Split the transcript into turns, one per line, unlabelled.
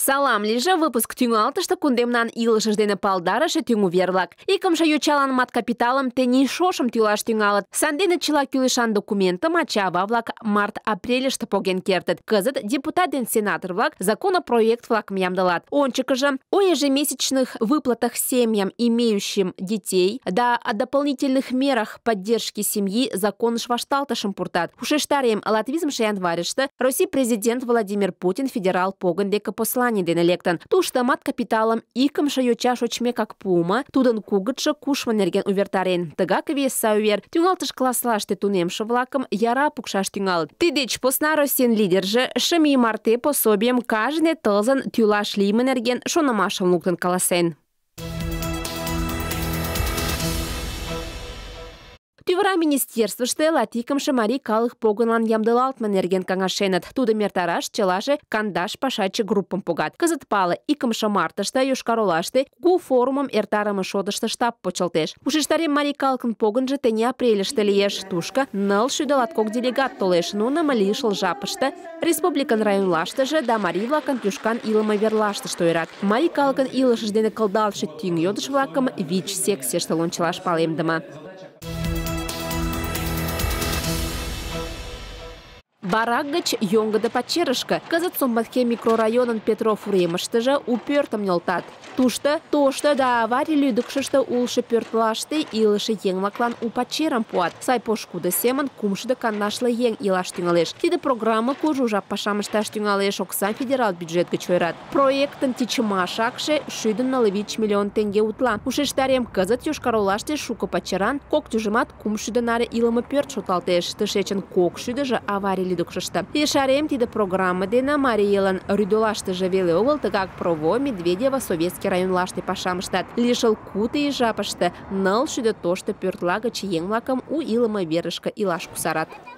Салам саламлиже выпуск тӱҥалтыште кундемнан илышыж дене палдарыше тӱҥу верлак икымше йочалан мат капиталым тений шошым тӱлаш тӱҥалыт сандене чыла кӱлешан документым ача-ава-влак март-апрельыште поген кертыт кызыт депутат ден сенатор-влак законопроект-влакым ямдылат ончыкыжо о ежемесячных выплатах семьям, имеющим детей, да о дополнительных мерах поддержки семьи закон вашталтышым пуртат. Ушештарем латвизм январьыште Россий президент Владимир Путин федерал поген дека послан мане дене лектын. Тушто капиталым икымше йочаш как пуыма тудын кугытшо кушмо нерген увертарен. Тыгак веса увер тӱҥалтыш класслаште тунемше-влакым яра пукшаш тӱҥалыт. Тиддеч посна Российын лидерже шым ий марте пособийым кажне тылзын тӱлаш лийме нерген шонымашым луктын каласен. Тивара министерство штела тиком шамари калых погонлан ямдылалтман эрген кангашенат. Туды мертараш челаше кандаш пашачи группам погат. Кызыт и икымшы шамарта шта юшкаролаште гу форумам эртарымы шодышты штаб почылтеш. Ушештарем мари калкын погынжы тене апрельыште лиеш. Тушка ныл кок делегат толеш. Нуным лишыл жапашта. республикан же да марий-влакын илама илыме верлаштышт ират. Мари калкын илышыж дене кылдалше тӱҥ йодыш-влакым вич шталон челаш палемдама. гыч йонгыды пачерышкы, кызыт сомбатке микрорайонын Петров уремыштыжы у пӧртым нӧлтат. Тушто, тошто да аварий лӱдыкшыштӧ улшо пӧртлаште илыше еҥ-влаклан у пачерым пуат. Сай пошкудо семын кумшыдо каннашле еҥ илаш тӱҥалеш. Тиде программа кужу жап пашам ышташ тӱҥалеш, оксам федерал бюджет гыч ойырат. Проектын тичымаш акше шӱдын нылле вич миллион теҥге утла. Ушештарем, кызыт Йошкар-Олаште шуко пачеран кок тӱжымат кумшӱдӧ наре илыме пӧрт шотлалтеш. Тышечын кок шӱдыжӧ аварий лӱдык шукшышты. Ешарем тиді программа дена Мариелан веле жавелі овылтығак прово Медведева Советский районлашты пашамыштат. Лишыл куты и жапышты, нал шүді тошты пүртлағы чиенлакам у илыма верышка илаш кусарат.